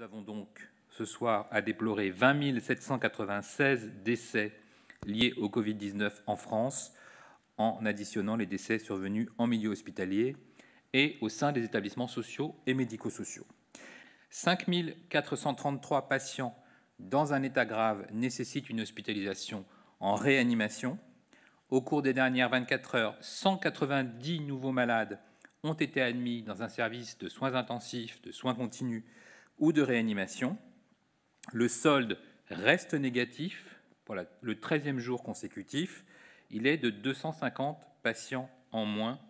Nous avons donc ce soir à déplorer 20 796 décès liés au Covid-19 en France, en additionnant les décès survenus en milieu hospitalier et au sein des établissements sociaux et médico-sociaux. 5 433 patients dans un état grave nécessitent une hospitalisation en réanimation. Au cours des dernières 24 heures, 190 nouveaux malades ont été admis dans un service de soins intensifs, de soins continus, ou de réanimation. Le solde reste négatif pour le 13e jour consécutif. Il est de 250 patients en moins